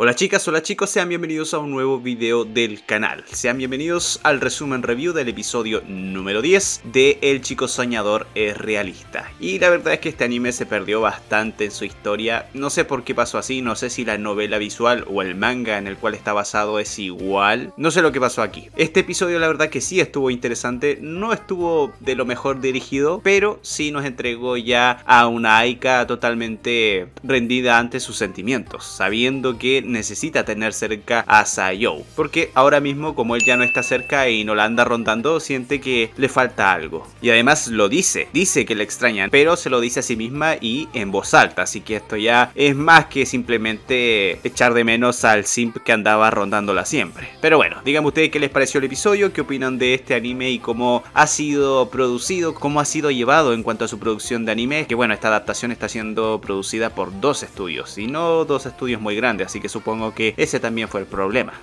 Hola chicas, hola chicos, sean bienvenidos a un nuevo video del canal. Sean bienvenidos al resumen review del episodio número 10 de El chico soñador es realista. Y la verdad es que este anime se perdió bastante en su historia. No sé por qué pasó así, no sé si la novela visual o el manga en el cual está basado es igual. No sé lo que pasó aquí. Este episodio la verdad que sí estuvo interesante, no estuvo de lo mejor dirigido, pero sí nos entregó ya a una Aika totalmente rendida ante sus sentimientos, sabiendo que necesita tener cerca a Sayou. Porque ahora mismo como él ya no está cerca y no la anda rondando, siente que le falta algo. Y además lo dice, dice que le extrañan, pero se lo dice a sí misma y en voz alta. Así que esto ya es más que simplemente echar de menos al simp que andaba rondándola siempre. Pero bueno, díganme ustedes qué les pareció el episodio, qué opinan de este anime y cómo ha sido producido, cómo ha sido llevado en cuanto a su producción de anime. Que bueno, esta adaptación está siendo producida por dos estudios y no dos estudios muy grandes, así que su supongo que ese también fue el problema.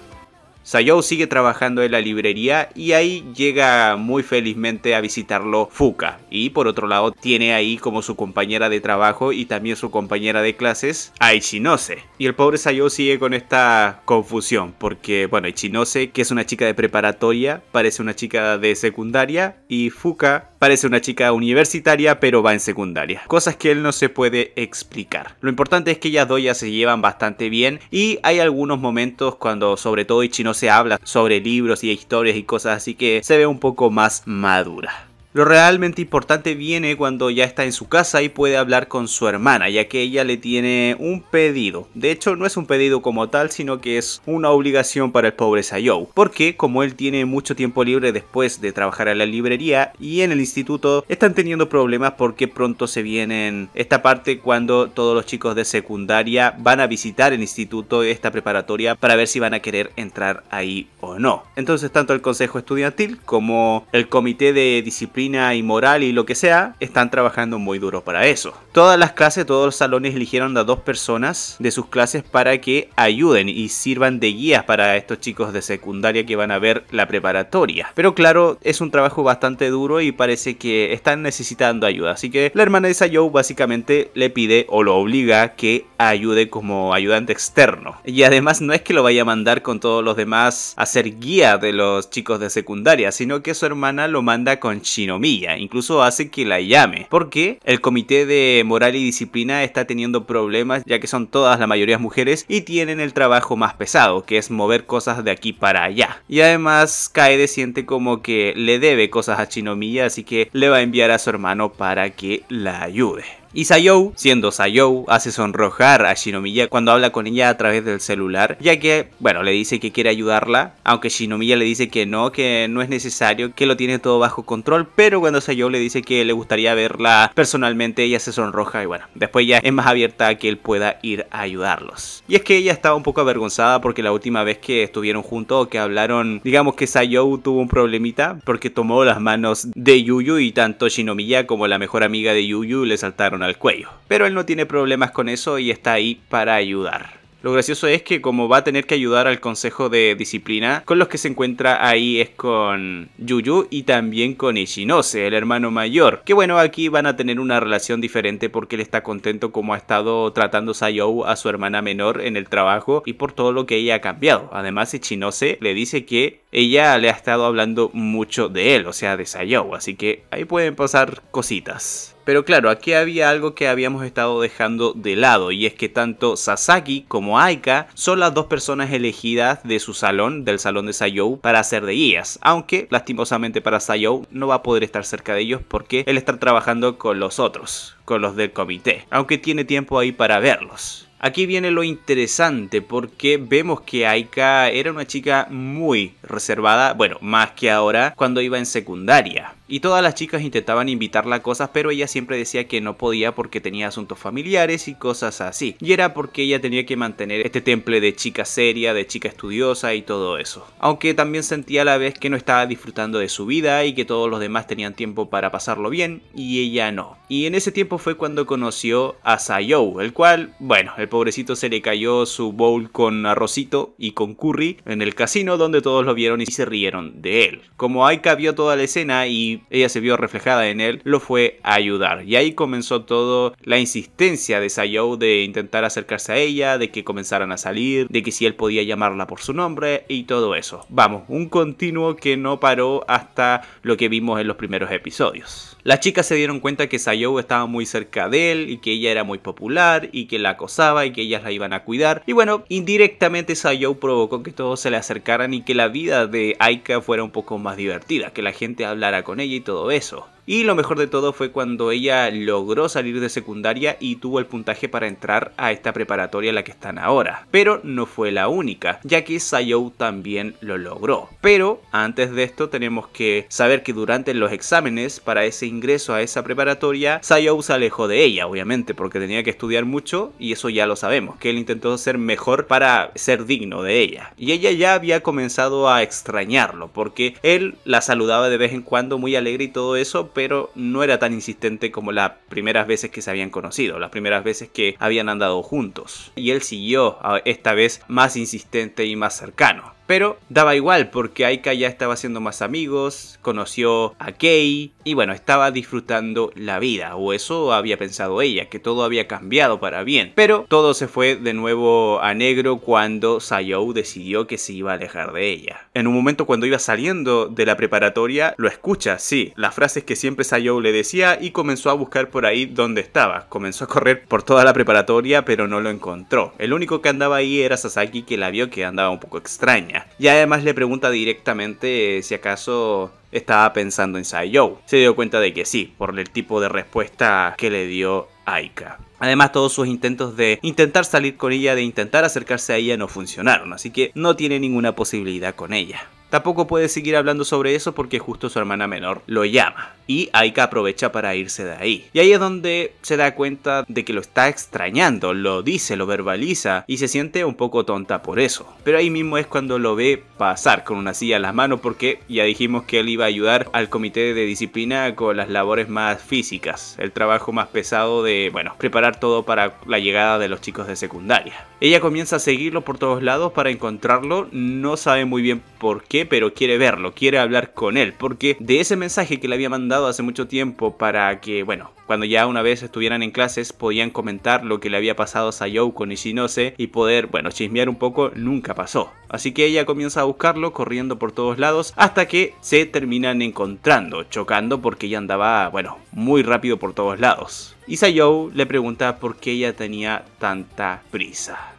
Sayo sigue trabajando en la librería y ahí llega muy felizmente a visitarlo Fuka. Y por otro lado tiene ahí como su compañera de trabajo y también su compañera de clases a Ichinose. Y el pobre Sayou sigue con esta confusión porque, bueno, Ichinose, que es una chica de preparatoria, parece una chica de secundaria y Fuka parece una chica universitaria pero va en secundaria. Cosas que él no se puede explicar. Lo importante es que ellas dos se llevan bastante bien y hay algunos momentos cuando sobre todo Ichinose se habla sobre libros y historias y cosas así que se ve un poco más madura. Lo realmente importante viene cuando ya está en su casa y puede hablar con su hermana, ya que ella le tiene un pedido. De hecho, no es un pedido como tal, sino que es una obligación para el pobre Sayou, porque como él tiene mucho tiempo libre después de trabajar en la librería y en el instituto, están teniendo problemas porque pronto se vienen esta parte cuando todos los chicos de secundaria van a visitar el instituto, esta preparatoria, para ver si van a querer entrar ahí o no. Entonces, tanto el consejo estudiantil como el comité de disciplina y moral y lo que sea, están trabajando muy duro para eso. Todas las clases, todos los salones eligieron a dos personas de sus clases para que ayuden y sirvan de guías para estos chicos de secundaria que van a ver la preparatoria. Pero claro, es un trabajo bastante duro y parece que están necesitando ayuda. Así que la hermana de Sayou básicamente le pide o lo obliga que ayude como ayudante externo. Y además no es que lo vaya a mandar con todos los demás a ser guía de los chicos de secundaria, sino que su hermana lo manda con Shino incluso hace que la llame, porque el comité de moral y disciplina está teniendo problemas ya que son todas la mayoría mujeres y tienen el trabajo más pesado, que es mover cosas de aquí para allá. Y además Kaede siente como que le debe cosas a Shinomiya así que le va a enviar a su hermano para que la ayude. Y Sayou, siendo Sayou, hace sonrojar a Shinomiya cuando habla con ella a través del celular, ya que, bueno, le dice que quiere ayudarla, aunque Shinomiya le dice que no, que no es necesario, que lo tiene todo bajo control, pero cuando Sayou le dice que le gustaría verla personalmente, ella se sonroja y bueno, después ya es más abierta a que él pueda ir a ayudarlos. Y es que ella estaba un poco avergonzada porque la última vez que estuvieron juntos o que hablaron, digamos que Sayou tuvo un problemita porque tomó las manos de Yuyu y tanto Shinomiya como la mejor amiga de Yuyu le saltaron al cuello. Pero él no tiene problemas con eso y está ahí para ayudar. Lo gracioso es que como va a tener que ayudar al consejo de disciplina, con los que se encuentra ahí es con Yuyu y también con ichinose el hermano mayor. Que bueno, aquí van a tener una relación diferente porque él está contento como ha estado tratando Sayou a su hermana menor en el trabajo y por todo lo que ella ha cambiado. Además, Ichinose le dice que ella le ha estado hablando mucho de él, o sea, de Sayou, así que ahí pueden pasar cositas. Pero claro, aquí había algo que habíamos estado dejando de lado y es que tanto Sasaki como Aika son las dos personas elegidas de su salón, del salón de Sayou, para hacer de guías. Aunque lastimosamente para Sayou no va a poder estar cerca de ellos porque él está trabajando con los otros, con los del comité. Aunque tiene tiempo ahí para verlos. Aquí viene lo interesante porque vemos que Aika era una chica muy reservada, bueno, más que ahora cuando iba en secundaria y todas las chicas intentaban invitarla a cosas, pero ella siempre decía que no podía porque tenía asuntos familiares y cosas así. Y era porque ella tenía que mantener este temple de chica seria, de chica estudiosa y todo eso. Aunque también sentía a la vez que no estaba disfrutando de su vida y que todos los demás tenían tiempo para pasarlo bien y ella no. Y en ese tiempo fue cuando conoció a Sayou, el cual, bueno, el pobrecito se le cayó su bowl con arrocito y con curry en el casino donde todos lo vieron y se rieron de él. Como Aika vio toda la escena y ella se vio reflejada en él, lo fue a ayudar. Y ahí comenzó todo la insistencia de Sayou de intentar acercarse a ella, de que comenzaran a salir, de que si él podía llamarla por su nombre y todo eso. Vamos, un continuo que no paró hasta lo que vimos en los primeros episodios. Las chicas se dieron cuenta que Sayou estaba muy cerca de él y que ella era muy popular y que la acosaba y que ellas la iban a cuidar. Y bueno, indirectamente Sayou provocó que todos se le acercaran y que la vida de Aika fuera un poco más divertida, que la gente hablara con ella y todo eso. Y lo mejor de todo fue cuando ella logró salir de secundaria y tuvo el puntaje para entrar a esta preparatoria en la que están ahora. Pero no fue la única, ya que Sayou también lo logró. Pero antes de esto tenemos que saber que durante los exámenes para ese ingreso a esa preparatoria, Sayou se alejó de ella, obviamente, porque tenía que estudiar mucho y eso ya lo sabemos, que él intentó ser mejor para ser digno de ella. Y ella ya había comenzado a extrañarlo, porque él la saludaba de vez en cuando muy alegre y todo eso, pero no era tan insistente como las primeras veces que se habían conocido, las primeras veces que habían andado juntos. Y él siguió esta vez más insistente y más cercano. Pero daba igual porque Aika ya estaba haciendo más amigos, conoció a Kei y bueno, estaba disfrutando la vida, o eso había pensado ella, que todo había cambiado para bien. Pero todo se fue de nuevo a negro cuando Sayou decidió que se iba a alejar de ella. En un momento cuando iba saliendo de la preparatoria, lo escucha, sí, las frases que siempre Sayou le decía y comenzó a buscar por ahí donde estaba. Comenzó a correr por toda la preparatoria pero no lo encontró. El único que andaba ahí era Sasaki que la vio que andaba un poco extraña. Y además le pregunta directamente eh, si acaso estaba pensando en Saiyou. Se dio cuenta de que sí, por el tipo de respuesta que le dio Aika. Además, todos sus intentos de intentar salir con ella, de intentar acercarse a ella, no funcionaron, así que no tiene ninguna posibilidad con ella. Tampoco puede seguir hablando sobre eso porque justo su hermana menor lo llama. Y Aika aprovecha para irse de ahí. Y ahí es donde se da cuenta de que lo está extrañando, lo dice, lo verbaliza y se siente un poco tonta por eso. Pero ahí mismo es cuando lo ve pasar con una silla en las manos porque ya dijimos que él iba a ayudar al comité de disciplina con las labores más físicas, el trabajo más pesado de, bueno, preparar todo para la llegada de los chicos de secundaria. Ella comienza a seguirlo por todos lados para encontrarlo, no sabe muy bien por qué, pero quiere verlo, quiere hablar con él, porque de ese mensaje que le había mandado hace mucho tiempo para que, bueno, cuando ya una vez estuvieran en clases podían comentar lo que le había pasado a Sayou con Ishinose y poder, bueno, chismear un poco, nunca pasó. Así que ella comienza a buscarlo corriendo por todos lados hasta que se terminan encontrando, chocando porque ella andaba, bueno, muy rápido por todos lados. Y Sayou le pregunta por qué ella tenía tanta prisa.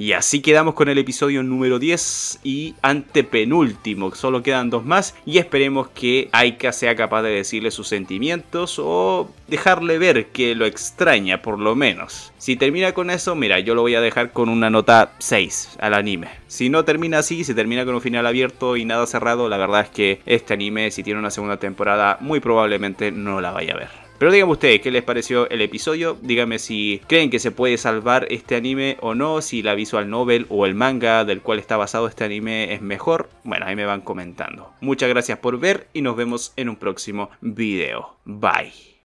Y así quedamos con el episodio número 10 y antepenúltimo. Solo quedan dos más y esperemos que Aika sea capaz de decirle sus sentimientos o dejarle ver que lo extraña por lo menos. Si termina con eso, mira, yo lo voy a dejar con una nota 6 al anime. Si no termina así, si termina con un final abierto y nada cerrado, la verdad es que este anime, si tiene una segunda temporada, muy probablemente no la vaya a ver. Pero díganme ustedes qué les pareció el episodio, díganme si creen que se puede salvar este anime o no, si la visual novel o el manga del cual está basado este anime es mejor. Bueno, ahí me van comentando. Muchas gracias por ver y nos vemos en un próximo video. Bye.